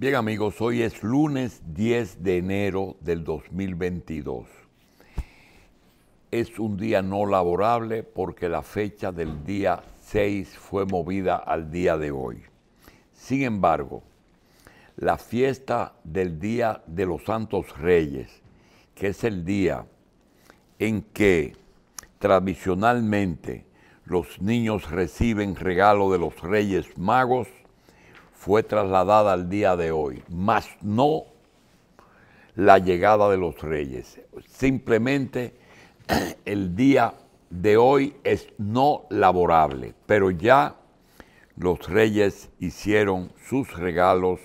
Bien amigos, hoy es lunes 10 de enero del 2022. Es un día no laborable porque la fecha del día 6 fue movida al día de hoy. Sin embargo, la fiesta del Día de los Santos Reyes, que es el día en que tradicionalmente los niños reciben regalo de los Reyes Magos, fue trasladada al día de hoy, más no la llegada de los reyes. Simplemente el día de hoy es no laborable, pero ya los reyes hicieron sus regalos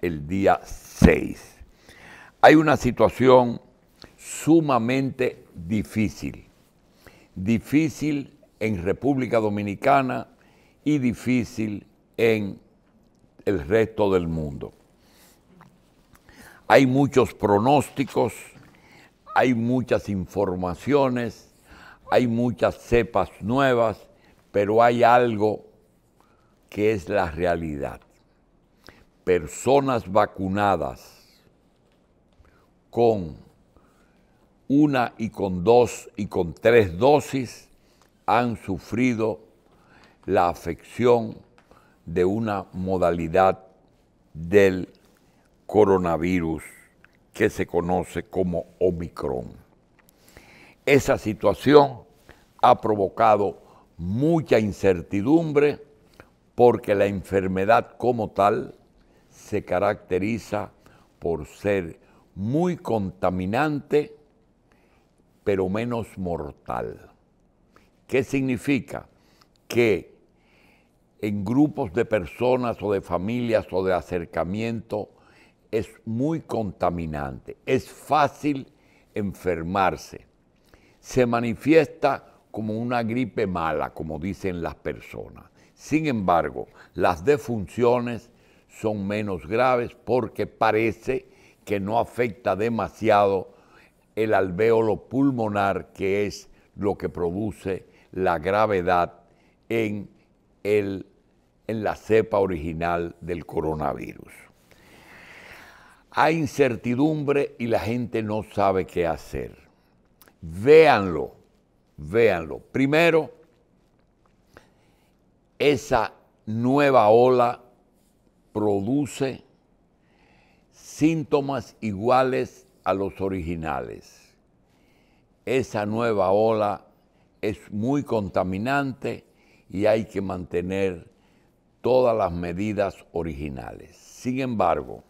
el día 6. Hay una situación sumamente difícil, difícil en República Dominicana y difícil en el resto del mundo. Hay muchos pronósticos, hay muchas informaciones, hay muchas cepas nuevas, pero hay algo que es la realidad. Personas vacunadas con una y con dos y con tres dosis han sufrido la afección de una modalidad del coronavirus que se conoce como Omicron. Esa situación ha provocado mucha incertidumbre porque la enfermedad como tal se caracteriza por ser muy contaminante, pero menos mortal. ¿Qué significa? Que en grupos de personas o de familias o de acercamiento es muy contaminante. Es fácil enfermarse. Se manifiesta como una gripe mala, como dicen las personas. Sin embargo, las defunciones son menos graves porque parece que no afecta demasiado el alvéolo pulmonar, que es lo que produce la gravedad en en la cepa original del coronavirus. Hay incertidumbre y la gente no sabe qué hacer. Véanlo, véanlo. Primero, esa nueva ola produce síntomas iguales a los originales. Esa nueva ola es muy contaminante y hay que mantener todas las medidas originales. Sin embargo,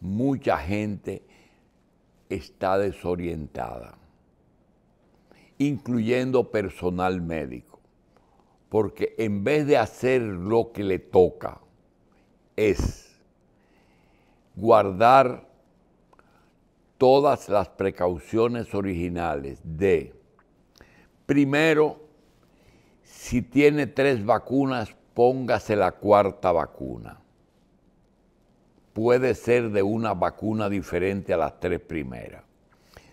mucha gente está desorientada, incluyendo personal médico, porque en vez de hacer lo que le toca, es guardar todas las precauciones originales de, primero, si tiene tres vacunas, póngase la cuarta vacuna. Puede ser de una vacuna diferente a las tres primeras.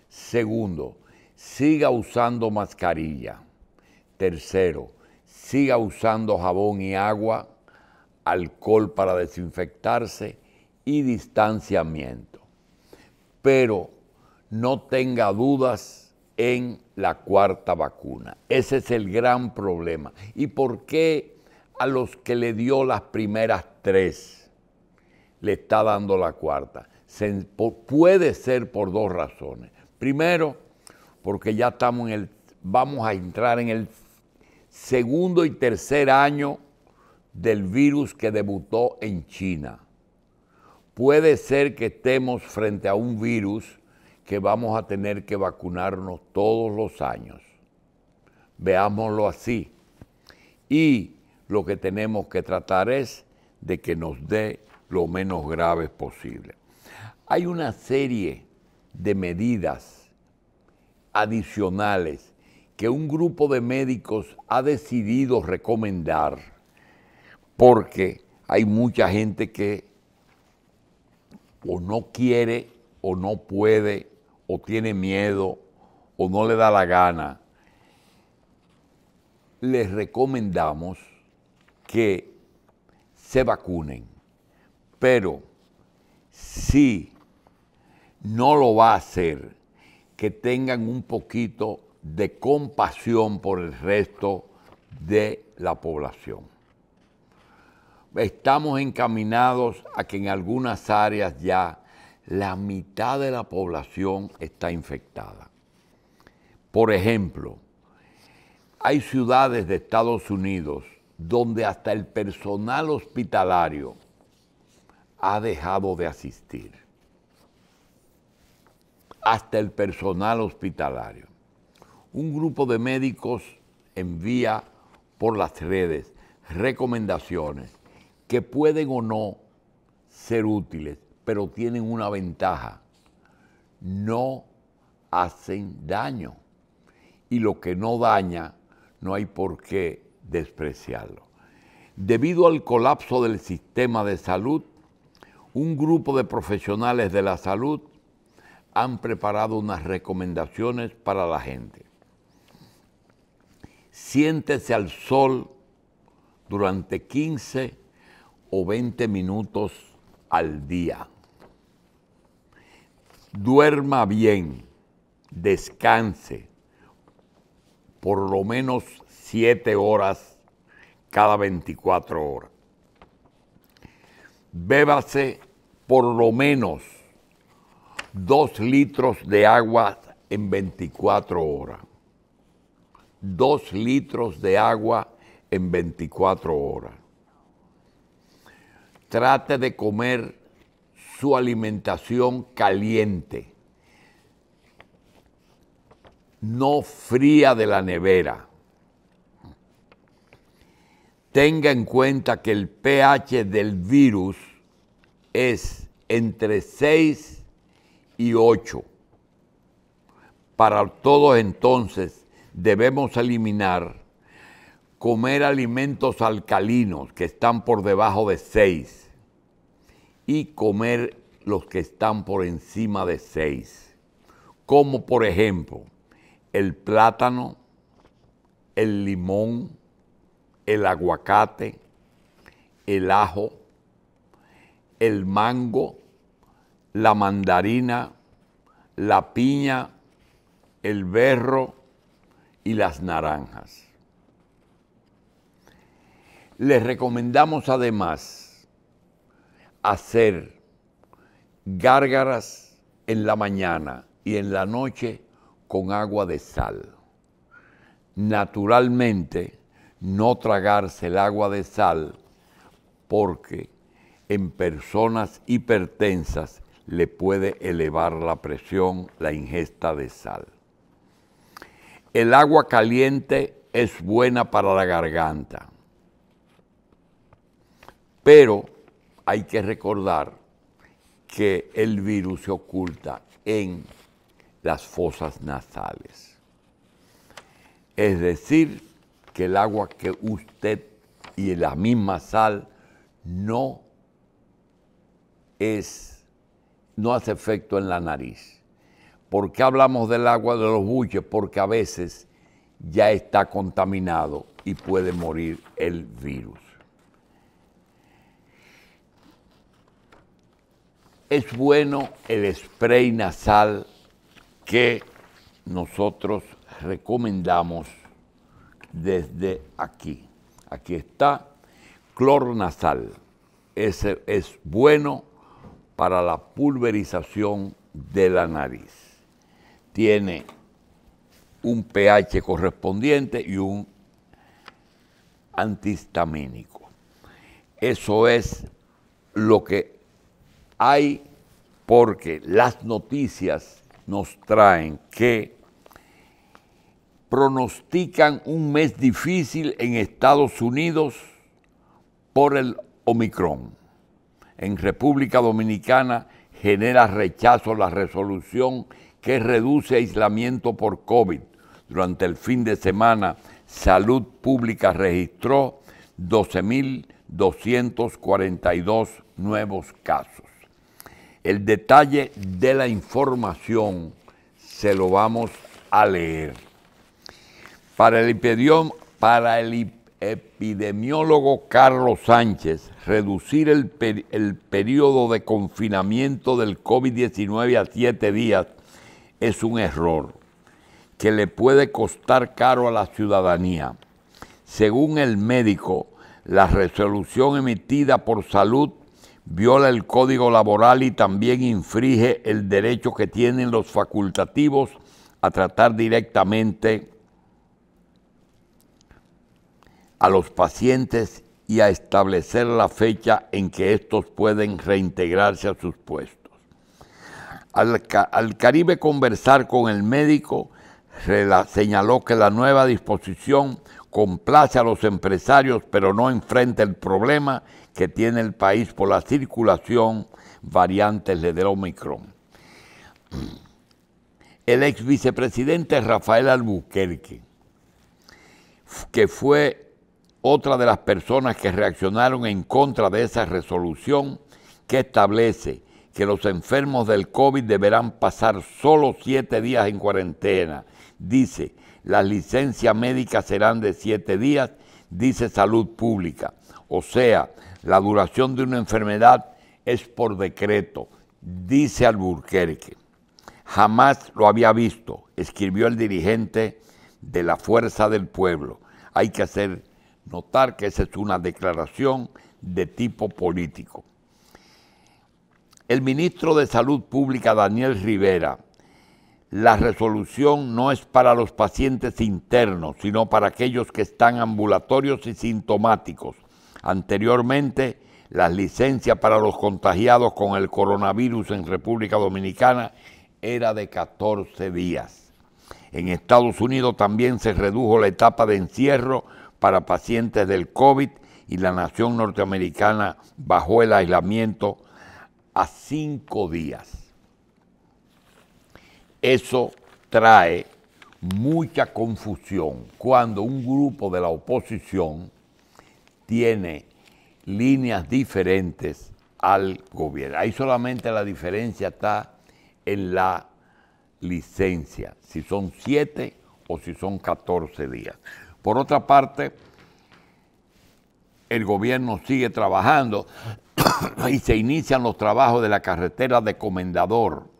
Segundo, siga usando mascarilla. Tercero, siga usando jabón y agua, alcohol para desinfectarse y distanciamiento. Pero no tenga dudas en la cuarta vacuna. Ese es el gran problema. ¿Y por qué a los que le dio las primeras tres le está dando la cuarta? puede ser por dos razones. Primero, porque ya estamos en el, vamos a entrar en el segundo y tercer año del virus que debutó en China. Puede ser que estemos frente a un virus que vamos a tener que vacunarnos todos los años. Veámoslo así. Y lo que tenemos que tratar es de que nos dé lo menos graves posible. Hay una serie de medidas adicionales que un grupo de médicos ha decidido recomendar porque hay mucha gente que o no quiere o no puede o tiene miedo o no le da la gana, les recomendamos que se vacunen. Pero si no lo va a hacer, que tengan un poquito de compasión por el resto de la población. Estamos encaminados a que en algunas áreas ya la mitad de la población está infectada. Por ejemplo, hay ciudades de Estados Unidos donde hasta el personal hospitalario ha dejado de asistir. Hasta el personal hospitalario. Un grupo de médicos envía por las redes recomendaciones que pueden o no ser útiles pero tienen una ventaja. No hacen daño. Y lo que no daña, no hay por qué despreciarlo. Debido al colapso del sistema de salud, un grupo de profesionales de la salud han preparado unas recomendaciones para la gente. Siéntese al sol durante 15 o 20 minutos al día. Duerma bien, descanse por lo menos siete horas cada 24 horas. Bébase por lo menos 2 litros de agua en 24 horas. 2 litros de agua en 24 horas trate de comer su alimentación caliente, no fría de la nevera. Tenga en cuenta que el pH del virus es entre 6 y 8. Para todos entonces debemos eliminar comer alimentos alcalinos que están por debajo de 6 y comer los que están por encima de 6, como por ejemplo el plátano, el limón, el aguacate, el ajo, el mango, la mandarina, la piña, el berro y las naranjas. Les recomendamos además hacer gárgaras en la mañana y en la noche con agua de sal. Naturalmente, no tragarse el agua de sal porque en personas hipertensas le puede elevar la presión la ingesta de sal. El agua caliente es buena para la garganta. Pero hay que recordar que el virus se oculta en las fosas nasales. Es decir, que el agua que usted y la misma sal no es, no hace efecto en la nariz. ¿Por qué hablamos del agua de los buches? Porque a veces ya está contaminado y puede morir el virus. es bueno el spray nasal que nosotros recomendamos desde aquí. Aquí está, clor nasal. es bueno para la pulverización de la nariz. Tiene un pH correspondiente y un antihistamínico. Eso es lo que hay porque las noticias nos traen que pronostican un mes difícil en Estados Unidos por el Omicron. En República Dominicana genera rechazo la resolución que reduce aislamiento por COVID. Durante el fin de semana, Salud Pública registró 12.242 nuevos casos. El detalle de la información se lo vamos a leer. Para el, epidemiólogo Carlos Sánchez, reducir el, el periodo de confinamiento del COVID-19 a siete días es un error que le puede costar caro a la ciudadanía. Según el médico, la resolución emitida por salud viola el código laboral y también infringe el derecho que tienen los facultativos a tratar directamente a los pacientes y a establecer la fecha en que estos pueden reintegrarse a sus puestos. Al, Caribe conversar con el médico, señaló que la nueva disposición complace a los empresarios, pero no enfrenta el problema que tiene el país por la circulación variantes de Omicron. El ex vicepresidente Rafael Albuquerque, que fue otra de las personas que reaccionaron en contra de esa resolución que establece que los enfermos del COVID deberán pasar solo siete días en cuarentena, dice las licencias médicas serán de siete días, dice Salud Pública. O sea, la duración de una enfermedad es por decreto, dice Alburquerque. Jamás lo había visto, escribió el dirigente de la Fuerza del Pueblo. Hay que hacer notar que esa es una declaración de tipo político. El ministro de Salud Pública, Daniel Rivera, la resolución no es para los pacientes internos, sino para aquellos que están ambulatorios y sintomáticos. Anteriormente, las licencias para los contagiados con el coronavirus en República Dominicana era de 14 días. En Estados Unidos también se redujo la etapa de encierro para pacientes del COVID y la nación norteamericana bajó el aislamiento a cinco días. Eso trae mucha confusión cuando un grupo de la oposición tiene líneas diferentes al gobierno. Ahí solamente la diferencia está en la licencia, si son siete o si son 14 días. Por otra parte, el gobierno sigue trabajando y se inician los trabajos de la carretera de Comendador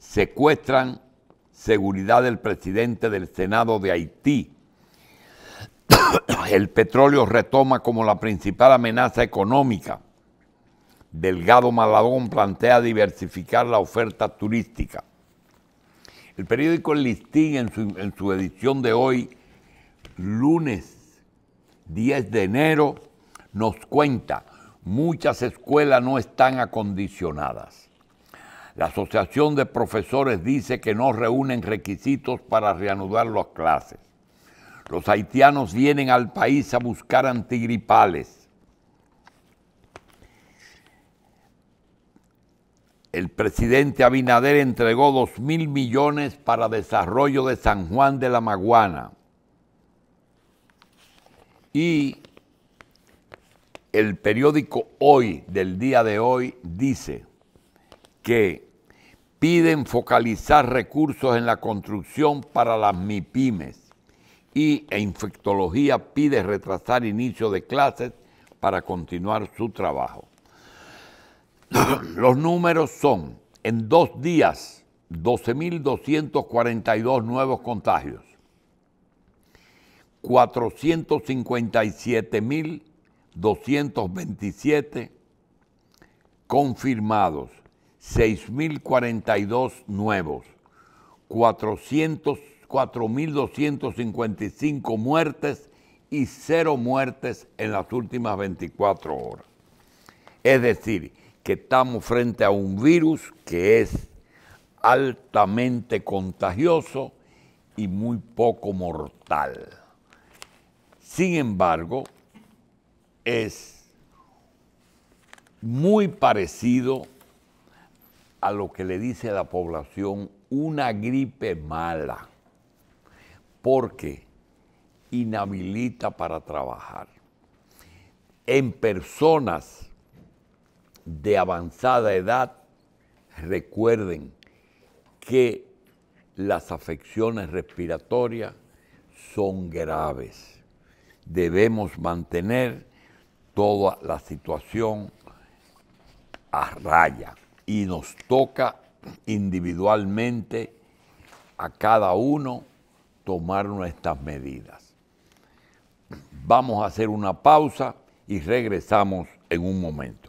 secuestran seguridad del presidente del Senado de Haití. El petróleo retoma como la principal amenaza económica. Delgado Malagón plantea diversificar la oferta turística. El periódico El Listín, en su, en su edición de hoy, lunes 10 de enero, nos cuenta, muchas escuelas no están acondicionadas. La Asociación de Profesores dice que no reúnen requisitos para reanudar las clases. Los haitianos vienen al país a buscar antigripales. El presidente Abinader entregó 2 mil millones para desarrollo de San Juan de la Maguana. Y el periódico Hoy, del día de hoy, dice que piden focalizar recursos en la construcción para las MIPIMES y e infectología pide retrasar inicio de clases para continuar su trabajo. Los números son, en dos días, 12.242 nuevos contagios, 457.227 confirmados, 6.042 nuevos, 4.255 muertes y cero muertes en las últimas 24 horas. Es decir, que estamos frente a un virus que es altamente contagioso y muy poco mortal. Sin embargo, es muy parecido a a lo que le dice la población una gripe mala, porque inhabilita para trabajar. En personas de avanzada edad, recuerden que las afecciones respiratorias son graves. Debemos mantener toda la situación a raya y nos toca individualmente a cada uno tomar nuestras medidas. Vamos a hacer una pausa y regresamos en un momento.